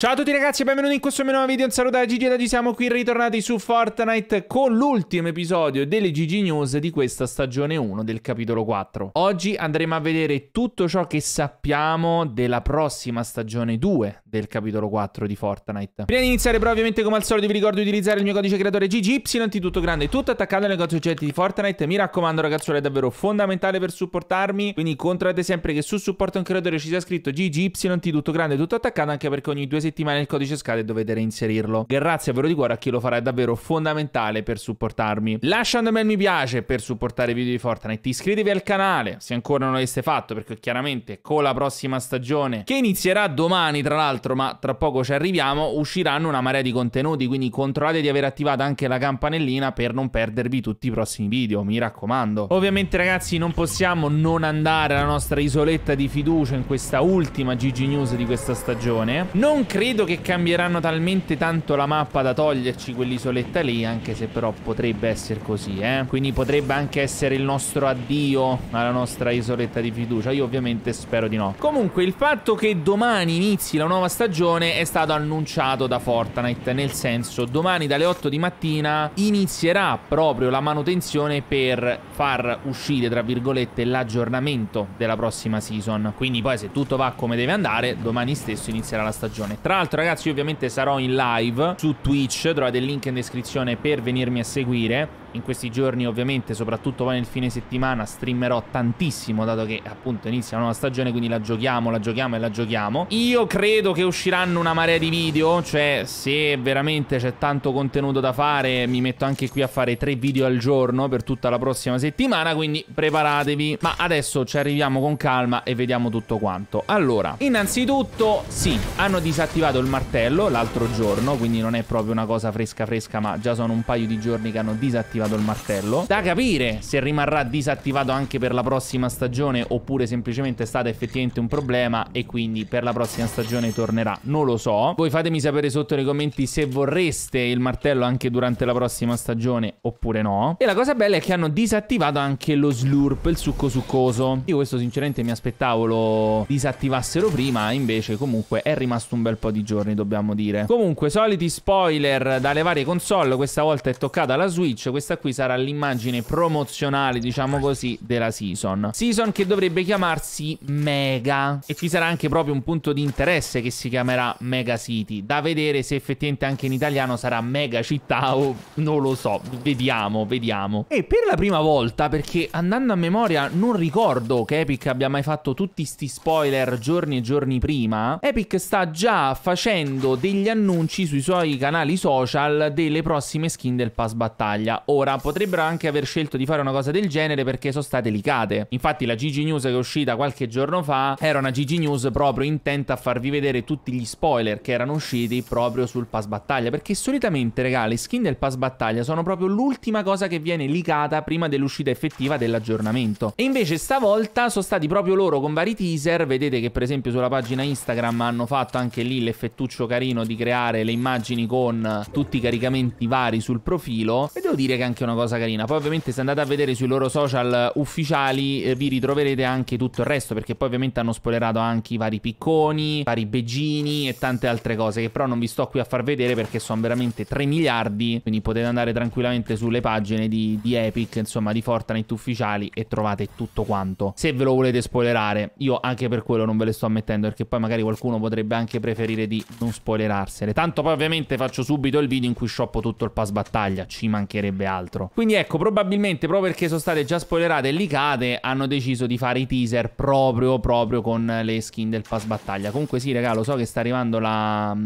Ciao a tutti ragazzi e benvenuti in questo mio nuovo video, un saluto da Gigi ed oggi siamo qui ritornati su Fortnite con l'ultimo episodio delle Gigi News di questa stagione 1 del capitolo 4. Oggi andremo a vedere tutto ciò che sappiamo della prossima stagione 2 del capitolo 4 di Fortnite. Prima di iniziare però ovviamente come al solito vi ricordo di utilizzare il mio codice creatore GGY, tutto grande, tutto attaccato ai negozi oggetti di Fortnite. Mi raccomando ragazzuoli è davvero fondamentale per supportarmi, quindi controllate sempre che su supporto a un creatore ci sia scritto GGY, tutto grande, tutto attaccato anche perché ogni due settimane settimane il codice scade e dovete reinserirlo. Grazie davvero di cuore a chi lo farà, è davvero fondamentale per supportarmi. Lasciando un bel mi piace per supportare i video di Fortnite, iscrivetevi al canale se ancora non l'aveste fatto, perché chiaramente con la prossima stagione, che inizierà domani tra l'altro, ma tra poco ci arriviamo, usciranno una marea di contenuti, quindi controllate di aver attivato anche la campanellina per non perdervi tutti i prossimi video, mi raccomando. Ovviamente ragazzi non possiamo non andare alla nostra isoletta di fiducia in questa ultima GG News di questa stagione. Non credo credo che cambieranno talmente tanto la mappa da toglierci quell'isoletta lì, anche se però potrebbe essere così, eh. Quindi potrebbe anche essere il nostro addio alla nostra isoletta di fiducia. Io ovviamente spero di no. Comunque il fatto che domani inizi la nuova stagione è stato annunciato da Fortnite, nel senso domani dalle 8 di mattina inizierà proprio la manutenzione per far uscire, tra virgolette, l'aggiornamento della prossima season. Quindi poi se tutto va come deve andare, domani stesso inizierà la stagione. Tra l'altro ragazzi io ovviamente sarò in live su Twitch, trovate il link in descrizione per venirmi a seguire in questi giorni ovviamente, soprattutto poi nel fine settimana, streamerò tantissimo, dato che appunto inizia la nuova stagione, quindi la giochiamo, la giochiamo e la giochiamo. Io credo che usciranno una marea di video, cioè se veramente c'è tanto contenuto da fare, mi metto anche qui a fare tre video al giorno per tutta la prossima settimana, quindi preparatevi. Ma adesso ci arriviamo con calma e vediamo tutto quanto. Allora, innanzitutto, sì, hanno disattivato il martello l'altro giorno, quindi non è proprio una cosa fresca fresca, ma già sono un paio di giorni che hanno disattivato disattivato il martello. Da capire se rimarrà disattivato anche per la prossima stagione oppure semplicemente è stato effettivamente un problema e quindi per la prossima stagione tornerà. Non lo so. Voi fatemi sapere sotto nei commenti se vorreste il martello anche durante la prossima stagione oppure no. E la cosa bella è che hanno disattivato anche lo slurp, il succo succoso. Io questo sinceramente mi aspettavo lo disattivassero prima, invece comunque è rimasto un bel po' di giorni dobbiamo dire. Comunque soliti spoiler dalle varie console, questa volta è toccata la Switch, questa questa qui sarà l'immagine promozionale, diciamo così, della season. Season che dovrebbe chiamarsi Mega. E ci sarà anche proprio un punto di interesse che si chiamerà Mega City. Da vedere se effettivamente anche in italiano sarà Mega Città o non lo so. Vediamo, vediamo. E per la prima volta, perché andando a memoria non ricordo che Epic abbia mai fatto tutti sti spoiler giorni e giorni prima, Epic sta già facendo degli annunci sui suoi canali social delle prossime skin del pass battaglia. O ora potrebbero anche aver scelto di fare una cosa del genere perché sono state licate. Infatti la Gigi News che è uscita qualche giorno fa era una Gigi News proprio intenta a farvi vedere tutti gli spoiler che erano usciti proprio sul pass battaglia, perché solitamente, regà, le skin del pass battaglia sono proprio l'ultima cosa che viene licata prima dell'uscita effettiva dell'aggiornamento. E invece stavolta sono stati proprio loro con vari teaser, vedete che per esempio sulla pagina Instagram hanno fatto anche lì l'effettuccio carino di creare le immagini con tutti i caricamenti vari sul profilo, e devo dire che anche una cosa carina. Poi ovviamente se andate a vedere sui loro social ufficiali eh, vi ritroverete anche tutto il resto perché poi ovviamente hanno spoilerato anche i vari picconi, i vari beggini e tante altre cose che però non vi sto qui a far vedere perché sono veramente 3 miliardi, quindi potete andare tranquillamente sulle pagine di, di Epic, insomma di Fortnite ufficiali e trovate tutto quanto. Se ve lo volete spoilerare, io anche per quello non ve le sto ammettendo. perché poi magari qualcuno potrebbe anche preferire di non spoilerarsene. Tanto poi ovviamente faccio subito il video in cui shoppo tutto il pass battaglia, ci mancherebbe altro altro. Quindi ecco, probabilmente proprio perché sono state già spoilerate e licate, hanno deciso di fare i teaser proprio, proprio con le skin del pass battaglia. Comunque sì, raga, lo so che sta arrivando la...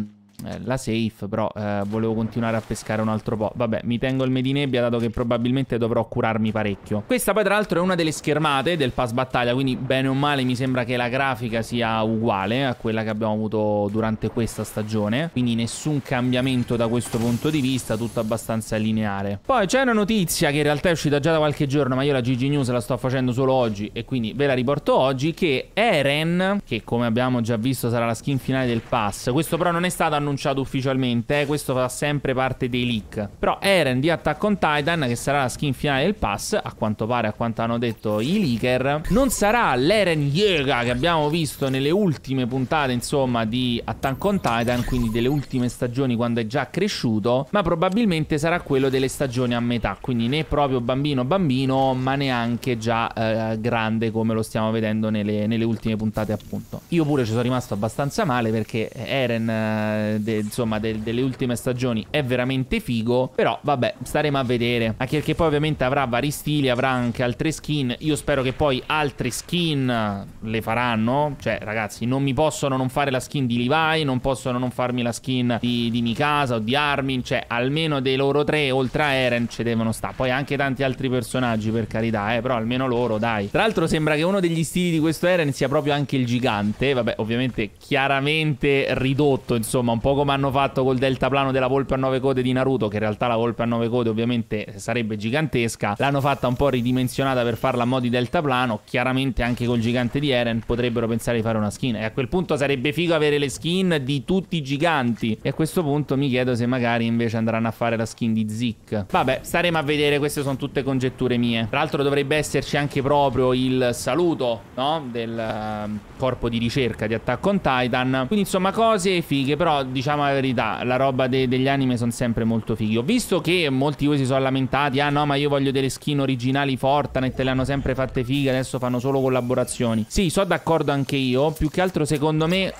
Eh, la safe, però eh, volevo continuare a pescare un altro po'. Vabbè, mi tengo il medinebbia dato che probabilmente dovrò curarmi parecchio. Questa poi tra l'altro è una delle schermate del pass battaglia, quindi bene o male mi sembra che la grafica sia uguale a quella che abbiamo avuto durante questa stagione, quindi nessun cambiamento da questo punto di vista, tutto abbastanza lineare. Poi c'è una notizia che in realtà è uscita già da qualche giorno, ma io la GG News la sto facendo solo oggi e quindi ve la riporto oggi, che Eren, che come abbiamo già visto sarà la skin finale del pass, questo però non è stato annunciato annunciato ufficialmente, eh, questo fa sempre parte dei leak. Però Eren di Attack on Titan, che sarà la skin finale del pass, a quanto pare, a quanto hanno detto i leaker, non sarà l'Eren Yeager che abbiamo visto nelle ultime puntate, insomma, di Attack on Titan, quindi delle ultime stagioni quando è già cresciuto, ma probabilmente sarà quello delle stagioni a metà, quindi né proprio bambino bambino, ma neanche già eh, grande come lo stiamo vedendo nelle, nelle ultime puntate appunto. Io pure ci sono rimasto abbastanza male perché Eren eh, de, insomma, de, delle ultime stagioni è veramente figo. Però vabbè, staremo a vedere. Anche perché poi ovviamente avrà vari stili, avrà anche altre skin. Io spero che poi altre skin le faranno. Cioè, ragazzi, non mi possono non fare la skin di Levi, non possono non farmi la skin di, di Mikasa o di Armin. Cioè, almeno dei loro tre, oltre a Eren, ci devono stare. Poi anche tanti altri personaggi, per carità, eh, però almeno loro, dai. Tra l'altro sembra che uno degli stili di questo Eren sia proprio anche il gigante. Vabbè, ovviamente chiaramente ridotto, insomma, un po' po' come hanno fatto col deltaplano della volpe a nove code di Naruto, che in realtà la volpe a nove code ovviamente sarebbe gigantesca, l'hanno fatta un po' ridimensionata per farla a mo' di deltaplano, chiaramente anche col gigante di Eren potrebbero pensare di fare una skin e a quel punto sarebbe figo avere le skin di tutti i giganti e a questo punto mi chiedo se magari invece andranno a fare la skin di Zik. Vabbè, staremo a vedere, queste sono tutte congetture mie. Tra l'altro dovrebbe esserci anche proprio il saluto, no? Del uh, corpo di ricerca di Attack on Titan. Quindi insomma cose fighe, però diciamo diciamo la verità, la roba de degli anime sono sempre molto fighi. Ho visto che molti di voi si sono lamentati, ah no, ma io voglio delle skin originali Fortnite, le hanno sempre fatte fighe, adesso fanno solo collaborazioni. Sì, sono d'accordo anche io, più che altro secondo me...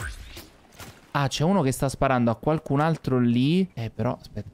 Ah, c'è uno che sta sparando a qualcun altro lì. Eh, però, aspetta,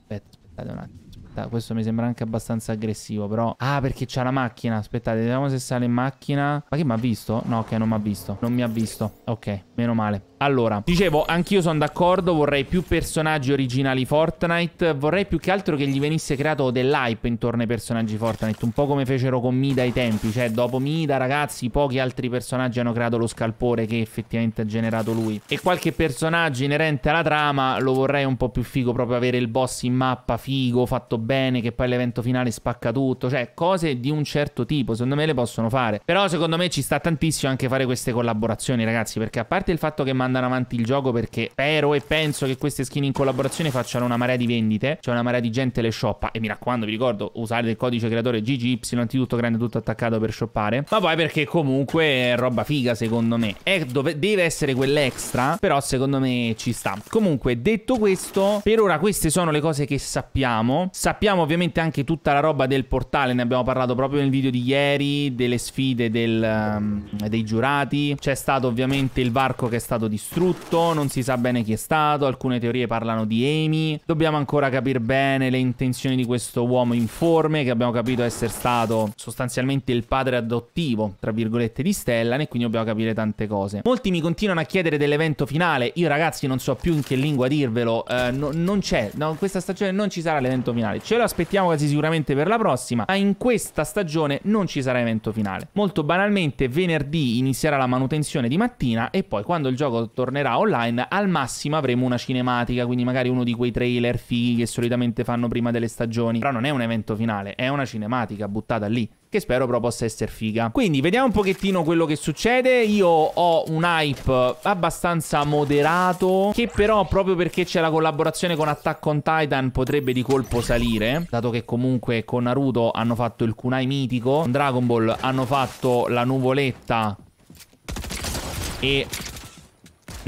aspetta, aspettate un attimo aspetta, questo mi sembra anche abbastanza aggressivo, però... Ah, perché c'ha la macchina, aspettate, vediamo se sale in macchina. Ma che mi ha visto? No, ok, non mi ha visto. Non mi ha visto. Ok, meno male. Allora, dicevo, anch'io sono d'accordo, vorrei più personaggi originali Fortnite, vorrei più che altro che gli venisse creato dell'hype intorno ai personaggi Fortnite, un po' come fecero con Mida ai tempi, cioè dopo Mida ragazzi pochi altri personaggi hanno creato lo scalpore che effettivamente ha generato lui e qualche personaggio inerente alla trama lo vorrei un po' più figo, proprio avere il boss in mappa figo, fatto bene bene, che poi l'evento finale spacca tutto, cioè cose di un certo tipo, secondo me le possono fare. Però secondo me ci sta tantissimo anche fare queste collaborazioni, ragazzi, perché a parte il fatto che mandano avanti il gioco, perché spero e penso che queste skin in collaborazione facciano una marea di vendite, cioè una marea di gente le shoppa, e mi raccomando, vi ricordo, usare il codice creatore GGY, anzitutto grande, tutto attaccato per shoppare, ma poi perché comunque è roba figa, secondo me. È dove, deve essere quell'extra, però secondo me ci sta. Comunque, detto questo, per ora queste sono le cose che sappiamo. Sappiamo Sappiamo ovviamente anche tutta la roba del portale, ne abbiamo parlato proprio nel video di ieri, delle sfide del, um, dei giurati, c'è stato ovviamente il varco che è stato distrutto, non si sa bene chi è stato, alcune teorie parlano di Amy, dobbiamo ancora capire bene le intenzioni di questo uomo informe che abbiamo capito essere stato sostanzialmente il padre adottivo, tra virgolette, di Stellan e quindi dobbiamo capire tante cose. Molti mi continuano a chiedere dell'evento finale, io ragazzi non so più in che lingua dirvelo, eh, no, non c'è, no, questa stagione non ci sarà l'evento finale, Ce lo aspettiamo quasi sicuramente per la prossima, ma in questa stagione non ci sarà evento finale. Molto banalmente venerdì inizierà la manutenzione di mattina e poi quando il gioco tornerà online al massimo avremo una cinematica, quindi magari uno di quei trailer fighi che solitamente fanno prima delle stagioni. Però non è un evento finale, è una cinematica buttata lì che spero però possa essere figa. Quindi vediamo un pochettino quello che succede. Io ho un hype abbastanza moderato, che però proprio perché c'è la collaborazione con Attack on Titan potrebbe di colpo salire, dato che comunque con Naruto hanno fatto il kunai mitico, con Dragon Ball hanno fatto la nuvoletta e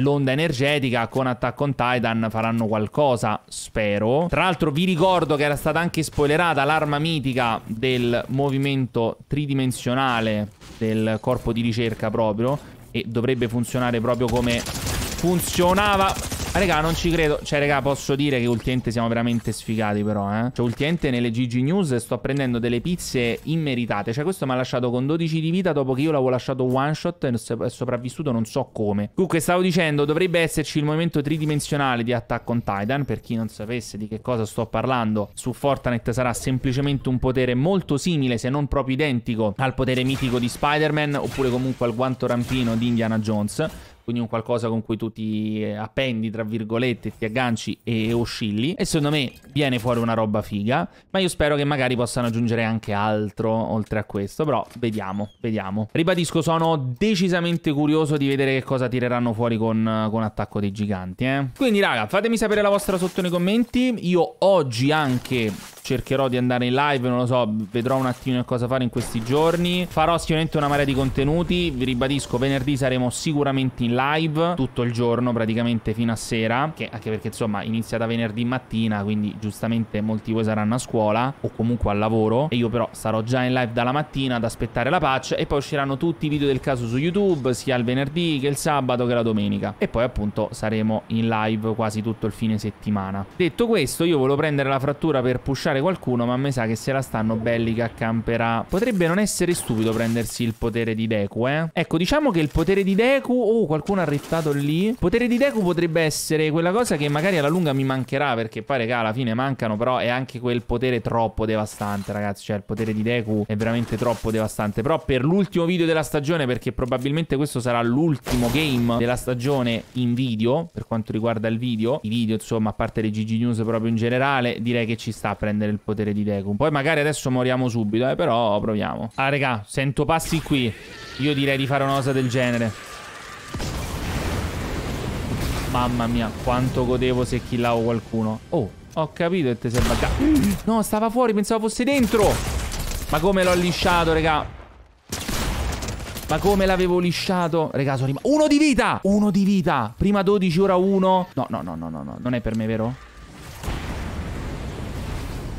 l'onda energetica con Attack on Titan faranno qualcosa, spero. Tra l'altro vi ricordo che era stata anche spoilerata l'arma mitica del movimento tridimensionale del corpo di ricerca proprio e dovrebbe funzionare proprio come funzionava Raga, non ci credo. Cioè, raga, posso dire che ultimamente siamo veramente sfigati, però, eh. Cioè, ultimamente nelle GG News sto prendendo delle pizze immeritate. Cioè, questo mi ha lasciato con 12 di vita dopo che io l'avevo lasciato one shot e è sopravvissuto non so come. Comunque, stavo dicendo, dovrebbe esserci il movimento tridimensionale di Attack on Titan. Per chi non sapesse di che cosa sto parlando, su Fortnite sarà semplicemente un potere molto simile, se non proprio identico, al potere mitico di Spider-Man oppure comunque al guanto rampino di Indiana Jones quindi un qualcosa con cui tu ti appendi, tra virgolette, ti agganci e oscilli. E secondo me viene fuori una roba figa, ma io spero che magari possano aggiungere anche altro oltre a questo, però vediamo, vediamo. Ribadisco, sono decisamente curioso di vedere che cosa tireranno fuori con, con Attacco dei Giganti, eh. Quindi raga, fatemi sapere la vostra sotto nei commenti, io oggi anche cercherò di andare in live, non lo so, vedrò un attimo cosa fare in questi giorni, farò sicuramente una marea di contenuti, vi ribadisco, venerdì saremo sicuramente in live live tutto il giorno praticamente fino a sera, che, anche perché insomma inizia da venerdì mattina, quindi giustamente molti di voi saranno a scuola o comunque al lavoro e io però sarò già in live dalla mattina ad aspettare la patch e poi usciranno tutti i video del caso su YouTube, sia il venerdì che il sabato che la domenica e poi appunto saremo in live quasi tutto il fine settimana. Detto questo io volevo prendere la frattura per pushare qualcuno ma a me sa che se la stanno belli che accamperà. Potrebbe non essere stupido prendersi il potere di Deku eh. Ecco diciamo che il potere di Deku o oh, qualcuno qualcuno ha riftato lì. Potere di Deku potrebbe essere quella cosa che magari alla lunga mi mancherà, perché poi, regà, alla fine mancano, però è anche quel potere troppo devastante, ragazzi. Cioè, il potere di Deku è veramente troppo devastante. Però per l'ultimo video della stagione, perché probabilmente questo sarà l'ultimo game della stagione in video, per quanto riguarda il video, i video, insomma, a parte le GG News proprio in generale, direi che ci sta a prendere il potere di Deku. Poi magari adesso moriamo subito, eh, però proviamo. Ah, regà, sento passi qui. Io direi di fare una cosa del genere. Mamma mia, quanto godevo se killavo qualcuno. Oh, ho capito che te sei buggato. No, stava fuori, pensavo fosse dentro. Ma come l'ho lisciato, raga. Ma come l'avevo lisciato? Raga, sono rimasto... Uno di vita! Uno di vita! Prima 12, ora 1. No, no, no, no, no, no. Non è per me, vero?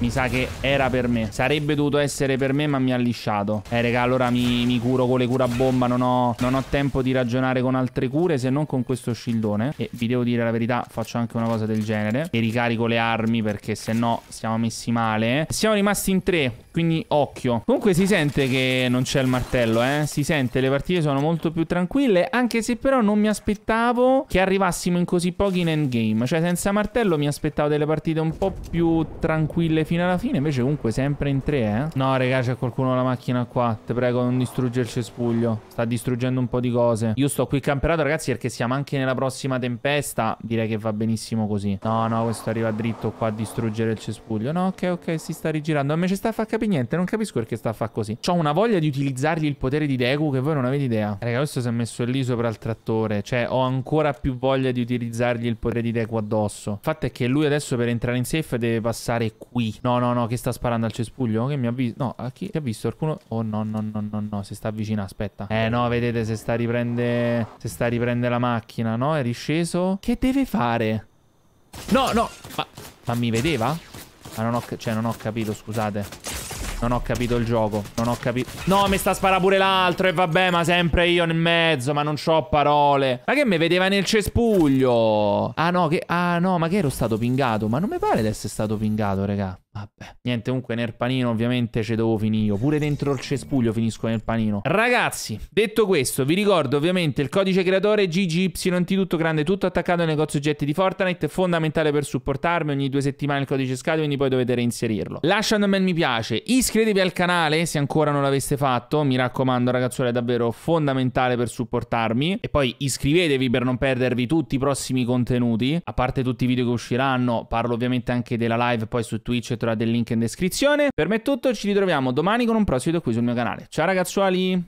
Mi sa che era per me. Sarebbe dovuto essere per me, ma mi ha lisciato. Eh, raga, allora mi, mi curo con le cura bomba. Non ho, non ho, tempo di ragionare con altre cure, se non con questo shieldone. E vi devo dire la verità, faccio anche una cosa del genere. E ricarico le armi, perché se no siamo messi male. Siamo rimasti in tre, quindi occhio. Comunque si sente che non c'è il martello, eh. Si sente, le partite sono molto più tranquille, anche se però non mi aspettavo che arrivassimo in così pochi in endgame. Cioè, senza martello mi aspettavo delle partite un po' più tranquille fino alla fine invece comunque sempre in tre, eh? No, raga, c'è qualcuno alla macchina qua. Te prego, non distrugge il cespuglio. Sta distruggendo un po' di cose. Io sto qui camperato, ragazzi, perché siamo anche nella prossima tempesta. Direi che va benissimo così. No, no, questo arriva dritto qua a distruggere il cespuglio. No, ok, ok, si sta rigirando. A me ci sta a far capire niente. Non capisco perché sta a far così. C'ho una voglia di utilizzargli il potere di Deku che voi non avete idea. Raga, questo si è messo lì sopra il trattore. Cioè, ho ancora più voglia di utilizzargli il potere di Deku addosso. Il fatto è che lui adesso per entrare in safe deve passare qui. No, no, no, che sta sparando al cespuglio? Che mi ha visto? No, a chi ti ha visto? Qualcuno? Oh, no, no, no, no, no, si sta avvicinando, aspetta. Eh, no, vedete, se sta riprende... Se sta riprende la macchina, no? È risceso. Che deve fare? No, no, ma... Ma mi vedeva? Ma non ho... Cioè, non ho capito, scusate. Non ho capito il gioco. Non ho capito. No, mi sta sparando pure l'altro. E vabbè, ma sempre io nel mezzo. Ma non ho parole. Ma che mi vedeva nel cespuglio? Ah no, che. Ah no, ma che ero stato pingato? Ma non mi pare di essere stato pingato, raga. Vabbè, niente, comunque nel panino ovviamente ci devo finire io. Pure dentro il cespuglio finisco nel panino. Ragazzi, detto questo, vi ricordo ovviamente il codice creatore GGYT tutto grande, tutto attaccato al negozio oggetti di Fortnite, fondamentale per supportarmi, ogni due settimane il codice scade, quindi poi dovete reinserirlo. Lasciate un bel mi piace, iscrivetevi al canale se ancora non l'aveste fatto, mi raccomando ragazzuoli è davvero fondamentale per supportarmi. E poi iscrivetevi per non perdervi tutti i prossimi contenuti, a parte tutti i video che usciranno, parlo ovviamente anche della live poi su Twitch e trovate il link in descrizione. Per me è tutto, ci ritroviamo domani con un prossimo video qui sul mio canale. Ciao ragazzuoli!